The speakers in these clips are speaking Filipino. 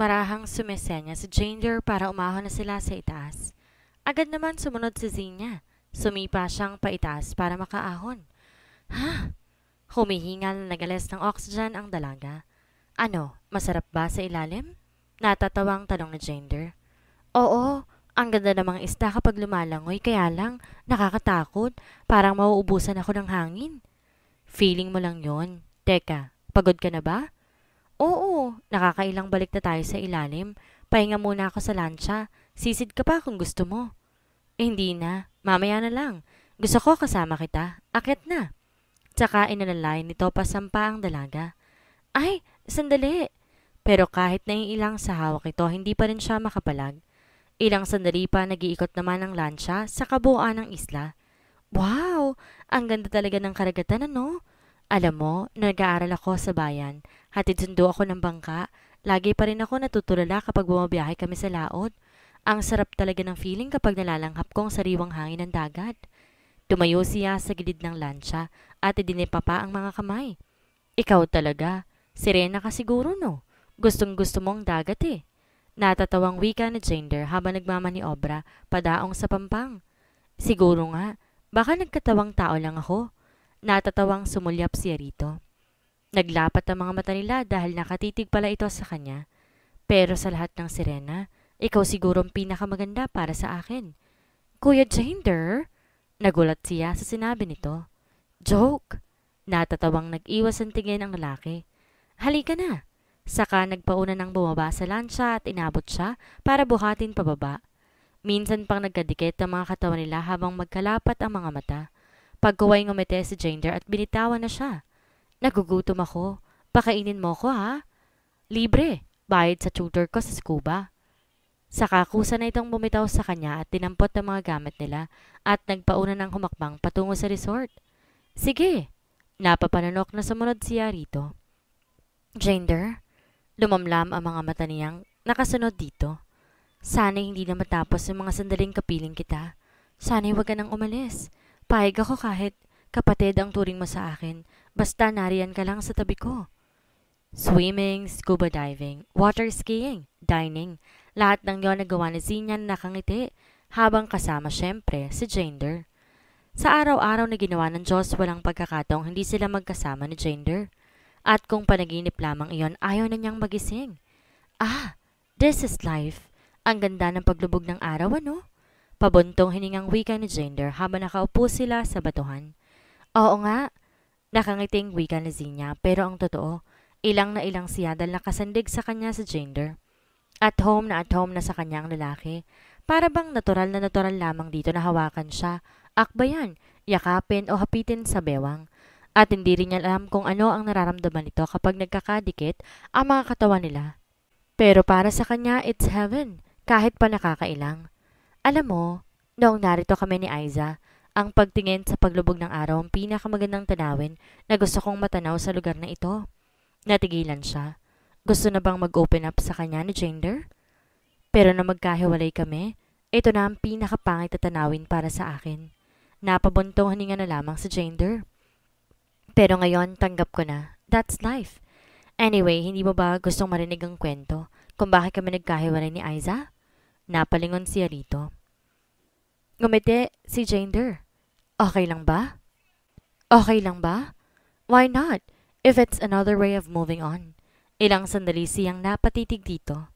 Marahang sumesenya si Jander para umahon na sila sa itaas. Agad naman sumunod si Zinya. Sumipa siyang paitaas para makaahon. Ha? Humihingal na nagales ng oxygen ang dalaga. Ano, masarap ba sa ilalim? Natatawang tanong ni Jander. Oo, ang ganda ng mga isda kapag lumalangoy kaya lang nakakatakot, parang mauubusan ako ng hangin. Feeling mo lang yon. Teka, pagod ka na ba? Oo, nakakailang balik na tayo sa ilalim. Pahinga muna ako sa lansya. Sisid ka pa kung gusto mo. Eh, hindi na. Mamaya na lang. Gusto ko kasama kita. Akit na. Tsaka inalalay nito pasampa ang dalaga. Ay, sandali. Pero kahit na ilang sa hawak ito, hindi pa rin siya makapalag. Ilang sandali pa nag-iikot naman ang lansya sa kabuuan ng isla. Wow! Ang ganda talaga ng karagatan, ano? Alam mo, nag-aaral ako sa bayan. Hatid sundo ako ng bangka. Lagi pa rin ako natutulala kapag bumabiyahe kami sa laod. Ang sarap talaga ng feeling kapag nalalanghap ko ang sariwang hangin ng dagat. Tumayo siya sa gilid ng lansya at idinipapa ang mga kamay. Ikaw talaga. Sirena ka siguro no? Gustong gusto mo ang dagat eh. Natatawang wika ni Jander habang nagmamaniobra padaong sa pampang. Siguro nga, baka nagkatawang tao lang ako. Natatawang sumulyap si rito. Naglapat ang mga mata nila dahil nakatitig pala ito sa kanya. Pero sa lahat ng sirena, ikaw siguro ang pinakamaganda para sa akin. Kuya Jinder? Nagulat siya sa sinabi nito. Joke! Natatawang nag-iwas ang tingin ang lalaki. Halika na! Saka nagpauna ng bumaba sa lansya at inabot siya para buhatin pababa. Minsan pang nagkadikit ang mga katawan nila habang magkalapat ang mga mata ng umete si Jander at binitawan na siya. Nagugutom ako. Pakainin mo ko ha? Libre. Bayad sa tutor ko sa scuba. Sa kakusa na itong bumitaw sa kanya at tinampot ang mga gamit nila at nagpauna ng humakbang patungo sa resort. Sige! Napapananok na sumunod siya rito. Jander, lumamlam ang mga mata niyang nakasunod dito. Sana hindi na matapos ang mga sandaling kapiling kita. Sana'y huwag ka nang umalis. Pahig ako kahit kapatid ang turing mo sa akin. Basta nariyan ka lang sa tabi ko. Swimming, scuba diving, water skiing, dining, lahat ng yon nagawa ni Zinya na nakangiti habang kasama syempre si Jander. Sa araw-araw na ginawa ng Diyos walang pagkakataong hindi sila magkasama ni Jander. At kung panaginip lamang iyon ayaw na niyang magising. Ah, this is life. Ang ganda ng paglubog ng araw ano? Pabuntong hiningang wika ni Jinder habang nakaupo sila sa batuhan. Oo nga, nakangiting wika ni Zinya pero ang totoo, ilang na ilang siya dahil nakasandig sa kanya sa Jinder. At home na at home na sa kanya lalaki. Para bang natural na natural lamang dito na hawakan siya, akbayan, yakapin o hapitin sa bewang. At hindi rin niya alam kung ano ang nararamdaman nito kapag nagkakadikit ang mga katawan nila. Pero para sa kanya, it's heaven, kahit pa nakakailang. Alam mo, noong narito kami ni Aiza, ang pagtingin sa paglubog ng araw ang pinakamagandang tanawin na gusto kong matanaw sa lugar na ito. Natigilan siya. Gusto na bang mag-open up sa kanya ni Jinder? Pero na magkahiwalay kami, ito na ang pinakapangit na tanawin para sa akin. Napabuntong hininga na lamang sa Jinder. Pero ngayon, tanggap ko na. That's life. Anyway, hindi mo ba gustong marinig ang kwento kung bakit kami nagkahiwalay ni Aiza? Napalingon siya rito. Ngumiti si Jander. Okay lang ba? Okay lang ba? Why not? If it's another way of moving on. Ilang sandali siyang napatitig dito.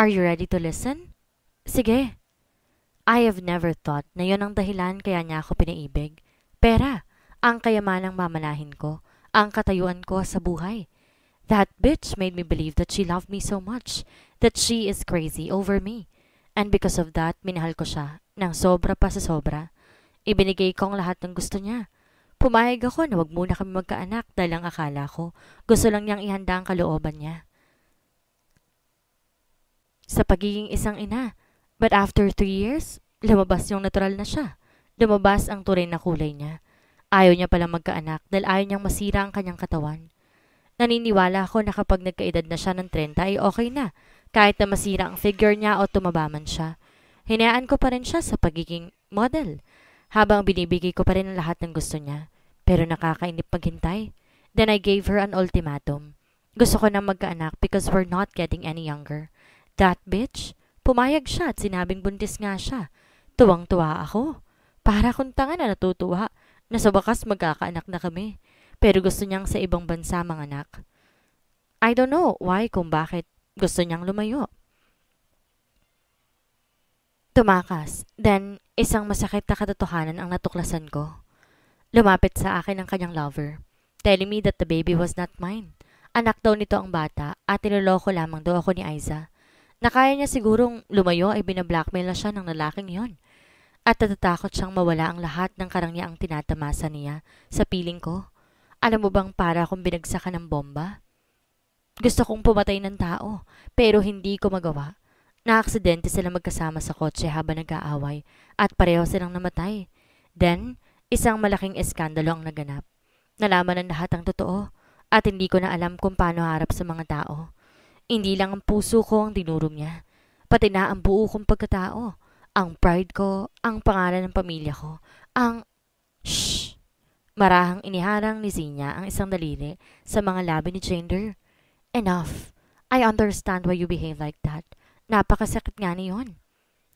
Are you ready to listen? Sige. I have never thought na yon ang dahilan kaya niya ako pinaibig. Pera, ang kayamanang mamalahin ko, ang katayuan ko sa buhay. That bitch made me believe that she loved me so much, that she is crazy over me. And because of that, minahal ko siya nang sobra pa sa sobra, ibinigay ko ang lahat ng gusto niya. Pumayag ako na wag muna kami magkaanak dahil ang akala ko gusto lang niyang ihanda ang kalooban niya. Sa pagiging isang ina, but after three years, lumabas yung natural na siya. Lumabas ang tunay na kulay niya. Ayaw niya palang magkaanak dahil ayaw niyang masira ang kanyang katawan. Naniniwala ako na kapag nagkaedad na siya ng 30 ay okay na, kahit na masira ang figure niya o tumaba man siya. Hinayaan ko pa rin siya sa pagiging model habang binibigay ko pa rin ang lahat ng gusto niya. Pero nakakainip paghintay. Then I gave her an ultimatum. Gusto ko na magkaanak because we're not getting any younger. That bitch, pumayag siya at sinabing buntis nga siya. Tuwang-tuwa ako. Para kung tanga na natutuwa na sa wakas magkakaanak na kami. Pero gusto niyang sa ibang bansa manganak. I don't know why kung bakit gusto niyang lumayo. Tumakas, then isang masakit na katotohanan ang natuklasan ko. Lumapit sa akin ang kanyang lover, telling me that the baby was not mine. Anak daw nito ang bata at niloloko lamang daw ako ni Aiza. Nakaya niya sigurong lumayo ay binablackmail na siya ng lalaking yon. At natatakot siyang mawala ang lahat ng karangyang tinatamasa niya sa piling ko. Alam mo bang para akong binagsakan ng bomba? Gusto kong pumatay ng tao, pero hindi ko magawa. Naaksidente sila magkasama sa kotse habang nag-aaway at pareho silang namatay. Then, isang malaking eskandalo ang naganap. Nalaman ng lahat ang totoo at hindi ko na alam kung paano harap sa mga tao. Hindi lang ang puso ko ang dinurong niya, pati na ang buo kong pagkatao, ang pride ko, ang pangalan ng pamilya ko, ang... Shh! Marahang iniharang ni Zinya ang isang daliri sa mga labi ni Chandler. Enough! I understand why you behave like that. Napakasakit nga niyon.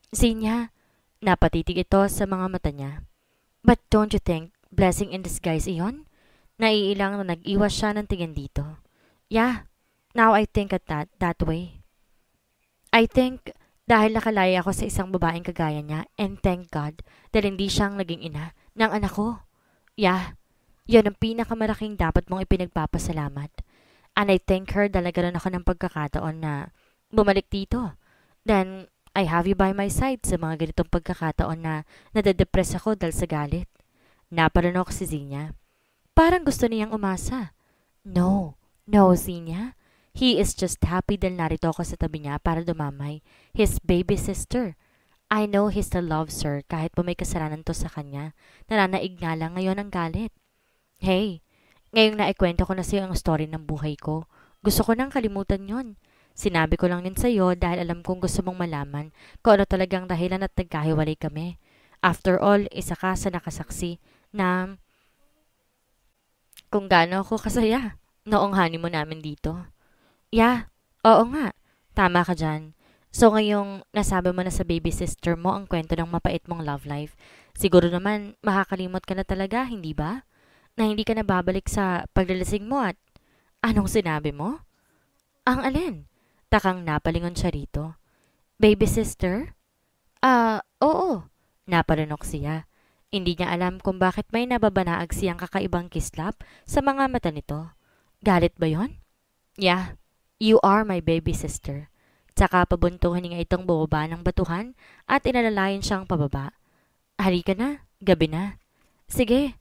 Zinya, napatitig ito sa mga mata niya. But don't you think blessing in disguise iyon? Naiilang na nag-iwas siya ng tingin dito. Yeah, now I think at that, that way. I think dahil nakalaya ako sa isang babaeng kagaya niya and thank God dahil hindi siyang naging ina ng anak ko. Yeah, yun ang pinakamaraking dapat mong ipinagpapasalamat. And I thank her dahil ganun ako ng pagkakataon na bumalik dito Then, I have you by my side sa mga ganitong pagkakataon na nadadepress ako dahil sa galit. Naparanok si Zinya. Parang gusto niyang umasa. No, no, Zinya. He is just happy dahil narito ako sa tabi niya para dumamay. His baby sister. I know he's the love, sir, kahit po may kasalanan to sa kanya. Naranaig na lang ngayon ang galit. Hey, ngayong naikwento ko na sa iyo ang story ng buhay ko. Gusto ko nang kalimutan yon. Sinabi ko lang yun sa'yo dahil alam kong gusto mong malaman kung ano talagang dahilan at nagkahiwalay kami. After all, isa ka sa nakasaksi na kung gaano ako kasaya noong honeymoon namin dito. Yeah, oo nga. Tama ka dyan. So ngayong nasabi mo na sa baby sister mo ang kwento ng mapait mong love life, siguro naman makakalimot ka na talaga, hindi ba? Na hindi ka na babalik sa paglilasing mo at anong sinabi mo? Ang alin? Takang napalingon siya rito. Baby sister? Ah, uh, oo. Napalunok siya. Hindi niya alam kung bakit may nababanaag siyang kakaibang kislap sa mga mata nito. Galit ba yon? Yeah, you are my baby sister. Tsaka pabuntuhan niya itong bubaba ng batuhan at inalalayan siyang pababa. Halika na, gabi na. Sige.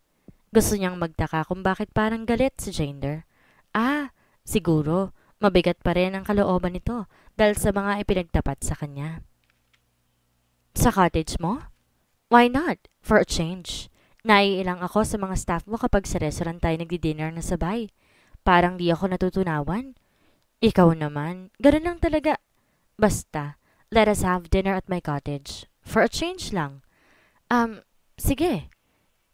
Gusto niyang magtaka kung bakit parang galit si Jander. Ah, siguro. Mabigat pa rin ang kalooban nito dahil sa mga ipinagtapat sa kanya. Sa cottage mo? Why not? For a change. Naiilang ako sa mga staff mo kapag sa restaurant tayo nagdi-dinner na sabay. Parang di ako natutunawan. Ikaw naman, ganun lang talaga. Basta, let us have dinner at my cottage. For a change lang. Um, sige.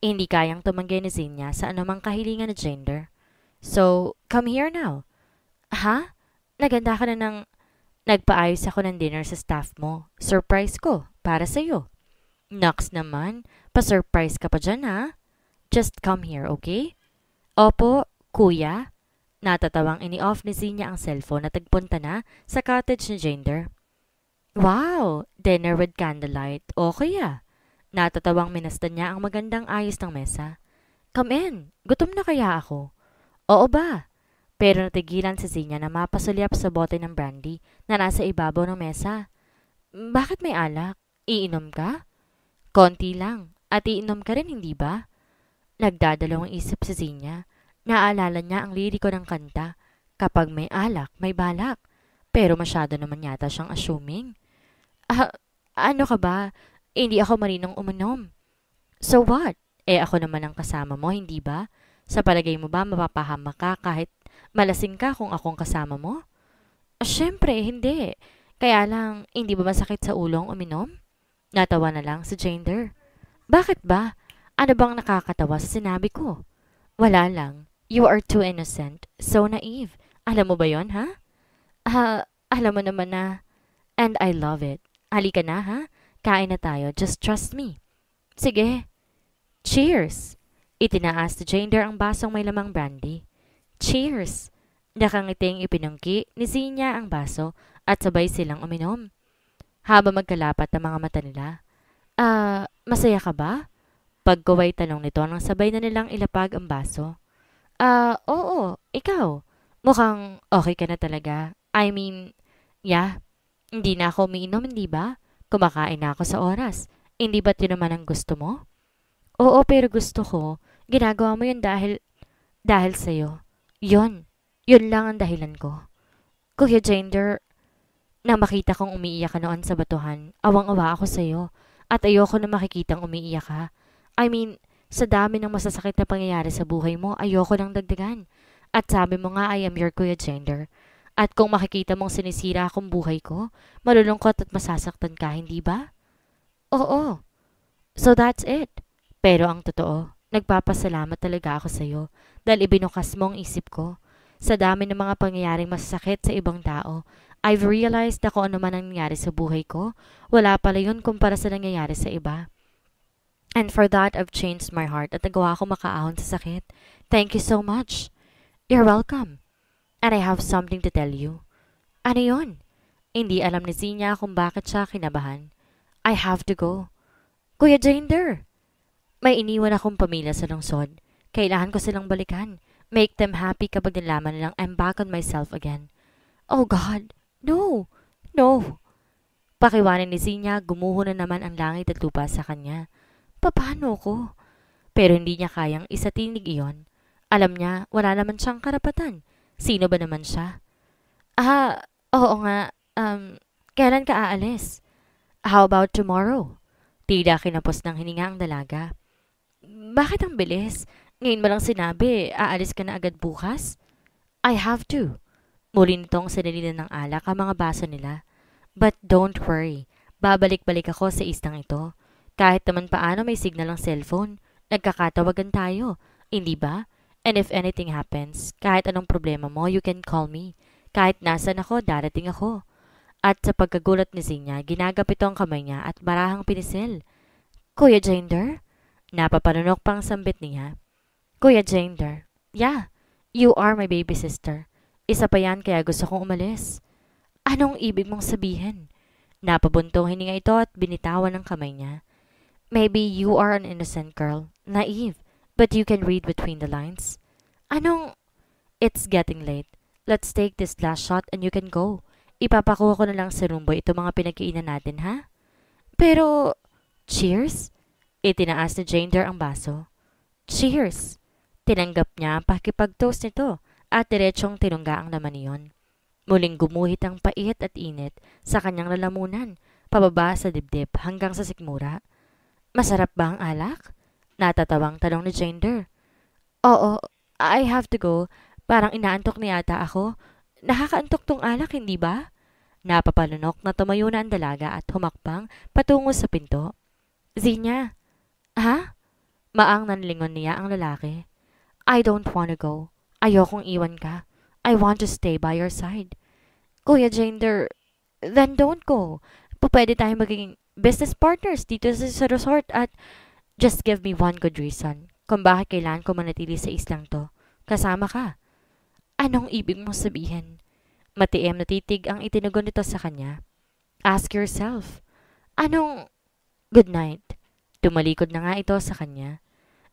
Hindi kayang tumanggi ni Zinya sa anumang kahilingan na gender. So, come here now. Ha? Naganda ka na ng... Nagpaayos ako ng dinner sa staff mo. Surprise ko. Para sa'yo. Nox naman. Pa-surprise ka pa dyan, ha? Just come here, okay? Opo, kuya. Natatawang ini-off ni Zinya ang cellphone at nagpunta na sa cottage ni Jinder. Wow! Dinner with candlelight. Okay ah. Natatawang minasta niya ang magandang ayos ng mesa. Come in. Gutom na kaya ako? Oo ba? Pero natigilan si Zinya na mapasulyap sa bote ng brandy na nasa ibabaw ng mesa. Bakit may alak? Iinom ka? Konti lang. At iinom ka rin, hindi ba? Nagdadalawang isip si Zinya. Naaalala niya ang liriko ng kanta. Kapag may alak, may balak. Pero masyado naman yata siyang assuming. Ah, ano ka ba? Hindi ako marinong uminom. So what? Eh ako naman ang kasama mo, hindi ba? Sa palagay mo ba mapapahamak ka kahit malasing ka kung akong kasama mo? Siyempre, hindi. Kaya lang, hindi ba masakit sa ulong uminom? Natawa na lang si Jander. Bakit ba? Ano bang nakakatawa sa sinabi ko? Wala lang. You are too innocent, so naive. Alam mo ba yon ha? Ah, uh, alam mo naman na. And I love it. Halika na, ha? Kain na tayo. Just trust me. Sige. Cheers! Itinaas ni Jander ang basong may lamang brandy. Cheers! Nakangiting ipinungki ni Zinya ang baso at sabay silang uminom. Habang magkalapat ang mga mata nila, Ah, uh, masaya ka ba? Pagkaway tanong nito nang sabay na nilang ilapag ang baso. Ah, uh, oo, ikaw. Mukhang okay ka na talaga. I mean, yeah, hindi na ako umiinom, hindi ba? Kumakain na ako sa oras. Hindi ba't yun naman ang gusto mo? Oo, pero gusto ko Ginagawa mo yun dahil, dahil sa'yo. Yun. Yun lang ang dahilan ko. Kuya Jander, na makita kong umiiyak ka noon sa batuhan, awang-awa ako sa'yo. At ayoko na makikitang umiiyak ka. I mean, sa dami ng masasakit na pangyayari sa buhay mo, ayoko nang dagdagan. At sabi mo nga, I am your Kuya Gender. At kung makikita mong sinisira akong buhay ko, malulungkot at masasaktan ka, hindi ba? Oo. So that's it. Pero ang totoo, Nagpapasalamat talaga ako sa iyo dahil ibinukas mo ang isip ko. Sa dami ng mga pangyayaring masasakit sa ibang tao, I've realized na kung ano man ang nangyari sa buhay ko, wala pala yun kumpara sa nangyayari sa iba. And for that, I've changed my heart at nagawa ko makaahon sa sakit. Thank you so much. You're welcome. And I have something to tell you. Ano yun? Hindi alam ni Zinya kung bakit siya kinabahan. I have to go. Kuya Jinder! May iniwan akong pamilya sa lungsod. Kailangan ko silang balikan. Make them happy kapag nilaman nilang I'm back on myself again. Oh God, no, no. Pakiwanin ni Zinya, gumuho na naman ang langit at lupa sa kanya. Paano ko? Pero hindi niya kayang isatinig iyon. Alam niya, wala naman siyang karapatan. Sino ba naman siya? Ah, oo nga, um, kailan ka aalis? How about tomorrow? Tila kinapos ng hininga ang dalaga. Bakit ang bilis? Ngayon mo lang sinabi, aalis ka na agad bukas? I have to. Muli nitong sinalilan ng alak ang mga baso nila. But don't worry, babalik-balik ako sa istang ito. Kahit naman paano may signal ang cellphone, nagkakatawagan tayo, hindi ba? And if anything happens, kahit anong problema mo, you can call me. Kahit nasan ako, darating ako. At sa pagkagulat ni Zinya, ginagapito ang kamay niya at marahang pinisil. Kuya Jinder? Napapanunok pang sambit niya. Kuya Jender, yeah, you are my baby sister. Isa pa yan kaya gusto kong umalis. Anong ibig mong sabihin? Napabuntong hininga ito at binitawan ang kamay niya. Maybe you are an innocent girl, naive, but you can read between the lines. Anong... It's getting late. Let's take this last shot and you can go. Ipapakuha ko na lang sa si ito itong mga pinagkainan natin, ha? Pero... Cheers? Itinaas ni Jane Doe ang baso. Cheers! Tinanggap niya ang pakipag-toast nito at diretsong tinungga ang laman niyon. Muling gumuhit ang pait at init sa kanyang lalamunan, pababa sa dibdib hanggang sa sikmura. Masarap ba ang alak? Natatawang tanong ni Jane Oo, I have to go. Parang inaantok na ata ako. Nakakaantok tong alak, hindi ba? Napapalunok na tumayo na ang dalaga at humakbang patungo sa pinto. Zinya, Ha? Maang nanlingon niya ang lalaki. I don't wanna go. Ayokong iwan ka. I want to stay by your side. Kuya Jinder, then don't go. Pwede tayong maging business partners dito sa resort at just give me one good reason kung bakit kailangan ko manatili sa islang to. Kasama ka. Anong ibig mo sabihin? Matiem na titig ang itinugon nito sa kanya. Ask yourself. Anong... Good night. Tumalikod na nga ito sa kanya.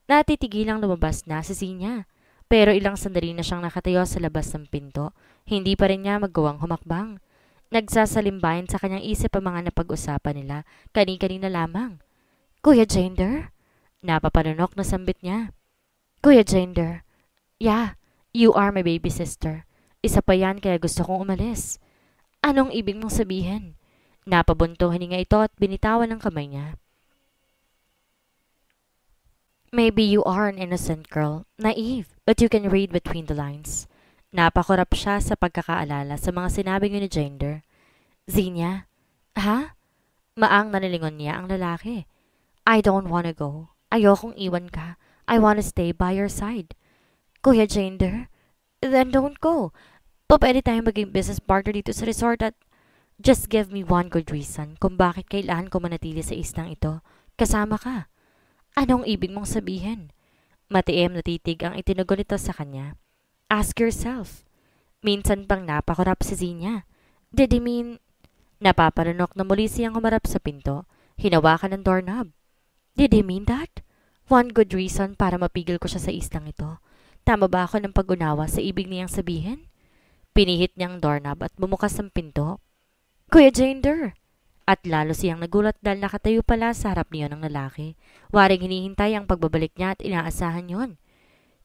Natitigil Natitigilang lumabas na sa Sinya. Pero ilang sandali na siyang nakatayo sa labas ng pinto. Hindi pa rin niya magawang humakbang. Nagsasalimbayan sa kanyang isip ang mga napag-usapan nila, kani-kanina lamang. Kuya Jander? Napapanunok na sambit niya. Kuya Jander, yeah, you are my baby sister. Isa pa yan kaya gusto kong umalis. Anong ibig mong sabihin? Napabuntuhin niya ito at binitawan ng kamay niya. Maybe you are an innocent girl, naive, but you can read between the lines. Napakurap siya sa pagkakaalala sa mga sinabi niyo ni Gender. Zinya, ha? Maang nanilingon niya ang lalaki. I don't wanna go. Ayokong iwan ka. I wanna stay by your side. Kuya Gender, then don't go. Pa pwede tayong maging business partner dito sa resort at just give me one good reason kung bakit kailan ko manatili sa istang ito. Kasama ka. Anong ibig mong sabihin? Matiim na titig ang itinago nito sa kanya. Ask yourself. Minsan pang napakurap si Zinya. Did he mean... Napaparanok na muli siyang humarap sa pinto. Hinawakan ng doorknob. Did he mean that? One good reason para mapigil ko siya sa islang ito. Tama ba ako ng pag-unawa sa ibig niyang sabihin? Pinihit niyang doorknob at bumukas ang pinto. Kuya Jander! At lalo siyang nagulat dahil nakatayo pala sa harap niyon ng lalaki. Waring hinihintay ang pagbabalik niya at inaasahan yon.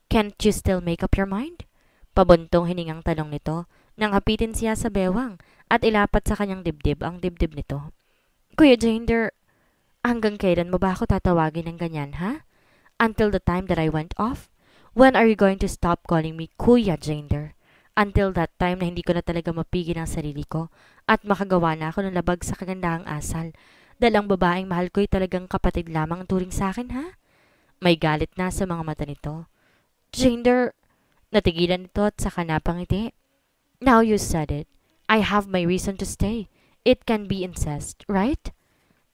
Can't you still make up your mind? Pabuntong hiningang tanong nito nang hapitin siya sa bewang at ilapat sa kanyang dibdib ang dibdib nito. Kuya Jinder, hanggang kailan mo ba ako tatawagin ng ganyan, ha? Until the time that I went off? When are you going to stop calling me Kuya Jinder? Until that time na hindi ko na talaga mapigil ang sarili ko at makagawa na ako ng labag sa kagandahang asal. Dahil ang babaeng mahal ko'y talagang kapatid lamang ang turing sa akin, ha? May galit na sa mga mata nito. Gender, natigilan nito at saka napangiti. Now you said it. I have my reason to stay. It can be incest, right?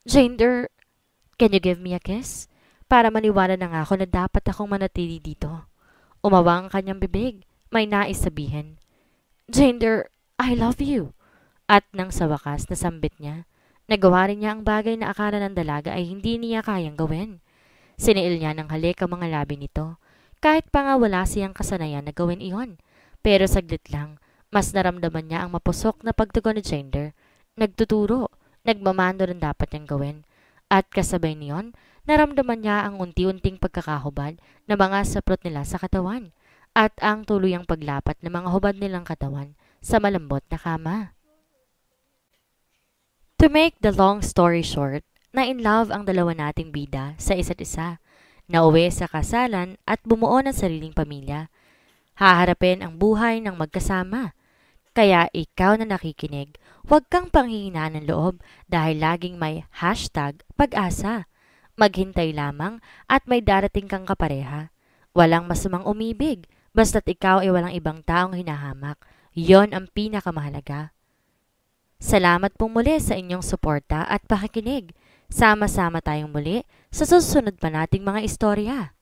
Gender, can you give me a kiss? Para maniwala na nga ako na dapat akong manatili dito. Umawang ang kanyang bibig may nais sabihin. Jinder, I love you. At nang sa wakas nasambit niya, nagawa rin niya ang bagay na akala ng dalaga ay hindi niya kayang gawin. Siniil niya ng halik ang mga labi nito, kahit pa nga wala siyang kasanayan na gawin iyon. Pero saglit lang, mas naramdaman niya ang mapusok na pagtugon ni Jinder. Nagtuturo, nagmamando rin dapat niyang gawin. At kasabay niyon, naramdaman niya ang unti-unting pagkakahubad na mga saprot nila sa katawan at ang tuluyang paglapat ng mga hubad nilang katawan sa malambot na kama. To make the long story short, na in love ang dalawa nating bida sa isa't isa, nauwi sa kasalan at bumuo ng sariling pamilya. Haharapin ang buhay ng magkasama. Kaya ikaw na nakikinig, huwag kang panghihinaan ng loob dahil laging may hashtag pag-asa. Maghintay lamang at may darating kang kapareha. Walang masamang umibig basta't ikaw ay walang ibang taong hinahamak. Yon ang pinakamahalaga. Salamat po muli sa inyong suporta at pakikinig. Sama-sama tayong muli sa susunod pa nating mga istorya.